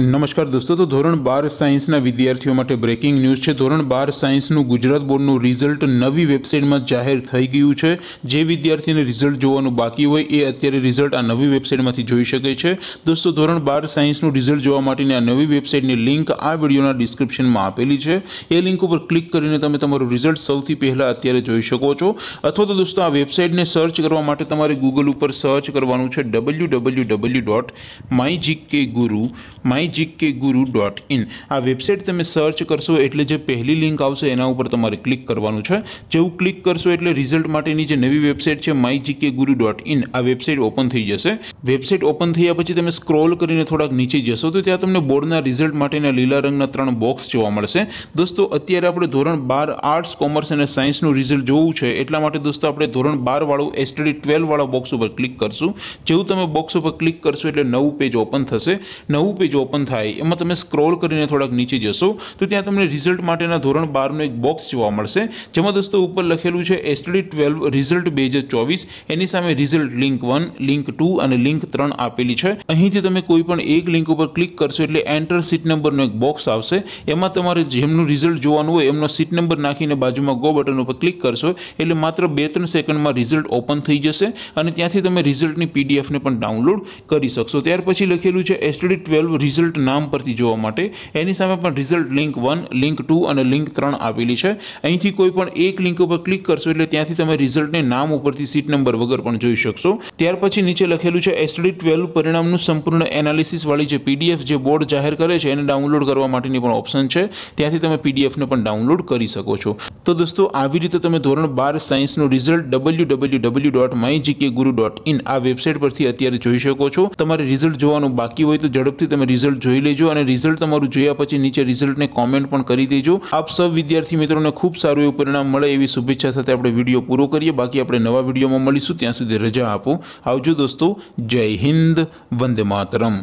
નમસ્કાર દોસ્તો તો ધોરણ બાર સાયન્સના વિદ્યાર્થીઓ માટે બ્રેકિંગ ન્યૂઝ છે ધોરણ બાર સાયન્સનું ગુજરાત બોર્ડનું રિઝલ્ટ નવી વેબસાઇટમાં જાહેર થઈ ગયું છે જે વિદ્યાર્થીને રિઝલ્ટ જોવાનું બાકી હોય એ અત્યારે રિઝલ્ટ આ નવી વેબસાઇટમાંથી જોઈ શકે છે દોસ્તો ધોરણ બાર સાયન્સનું રિઝલ્ટ જોવા માટેની આ નવી વેબસાઇટની લિંક આ વિડીયોના ડિસ્ક્રિપ્શનમાં આપેલી છે એ લિંક ઉપર ક્લિક કરીને તમે તમારું રિઝલ્ટ સૌથી પહેલાં અત્યારે જોઈ શકો છો અથવા તો દોસ્તો આ વેબસાઇટને સર્ચ કરવા માટે તમારે ગૂગલ ઉપર સર્ચ કરવાનું છે W W W dot my G K guru my my guru dot in આ વેબસાઇટ તમે સર્ચ કરશો એટલે જે પહેલી લિંક આવશે એના ઉપર તમારે ક્લિક કરવાનું છે જેવું ક્લિક કરશો એટલે રિઝલ્ટ માટેની જે નવી વેબસાઇટ છે માય ગુરુ ડોટ ઇન આ વેબસાઇટ ઓપન થઈ જશે વેબસાઇટ ઓપન થયા પછી તમે સ્ક્રોલ કરીને થોડાક નીચે જશો તો ત્યાં તમને બોર્ડના રિઝલ્ટ માટેના લીલા રંગના ત્રણ બોક્સ જોવા મળશે દોસ્તો અત્યારે આપણે ધોરણ બાર આર્ટ્સ કોમર્સ અને સાયન્સનું રિઝલ્ટ જોવું છે એટલા માટે દોસ્તો આપણે ધોરણ બાર વાળું એસટડી વાળા બોક્સ ઉપર ક્લિક કરશું જેવું તમે બોક્સ ઉપર ક્લિક કરશો એટલે નવું પેજ ઓપન થશે નવું પેજ ઓપન ઓપન થાય એમાં તમે સ્ક્રોલ કરીને થોડાક નીચે જશો તો ત્યાં તમને રિઝલ્ટ માટેના ધોરણ બારનું એક બોક્સ જોવા મળશે જેમાં દોસ્તો ઉપર લખેલું છે એસટીડી ટ્વેલ્વ રિઝલ્ટ બે હજાર ચોવીસ એની સામે result link one link two અને લિંક ત્રણ આપેલી છે અહીંથી તમે કોઈ પણ એક લિંક ઉપર ક્લિક કરશો એટલે એન્ટર સીટ નંબરનો એક બોક્સ આવશે એમાં તમારે જેમનું રિઝલ્ટ જોવાનું હોય એમનો સીટ નંબર નાખીને બાજુમાં ગો બટન ઉપર ક્લિક કરશો એટલે માત્ર બે ત્રણ સેકન્ડમાં રિઝલ્ટ ઓપન થઈ જશે અને ત્યાંથી તમે રિઝલ્ટની પીડીએફને પણ ડાઉનલોડ કરી શકશો ત્યાર પછી લખેલું છે એસટીડી ટ્વેલ્વ રિઝલ્ટ રિઝલ્ટ નામ પરથી જોવા માટે એની સામે પણ result link one link two અને લિંક ત્રણ આપેલી છે અહીંથી કોઈ પણ એક લિંક ઉપર ક્લિક કરશો એટલે ત્યાંથી તમે રિઝલ્ટને નામ ઉપરથી સીટ નંબર વગર પણ જોઈ શકશો ત્યાર પછી નીચે લખેલું છે એસટીડી ટ્વેલ્વ પરિણામનું સંપૂર્ણ એનાલિસિસવાળી જે પીડીએફ જે બોર્ડ જાહેર કરે છે એને ડાઉનલોડ કરવા માટેની પણ ઓપ્શન છે ત્યાંથી તમે પીડીએફને પણ ડાઉનલોડ કરી શકો છો તો દોસ્તો આવી રીતે તમે ધોરણ બાર સાયન્સનું result W W W dot my GK guru dot in આ વેબસાઇટ પરથી અત્યારે જોઈ શકો છો તમારે રિઝલ્ટ જોવાનું બાકી હોય તો ઝડપથી તમે રિઝલ્ટ જોઈ લેજો અને રિઝલ્ટ તમારું જોયા પછી નીચે રિઝલ્ટને કોમેન્ટ પણ કરી દેજો આપ સૌ વિદ્યાર્થી મિત્રોને ખૂબ સારું એવું પરિણામ મળે એવી શુભેચ્છા સાથે આપણે વિડીયો પૂરો કરીએ બાકી આપણે નવા વિડીયોમાં મળીશું ત્યાં સુધી રજા આપો આવજો દોસ્તો જય હિન્દ વંદે માતરમ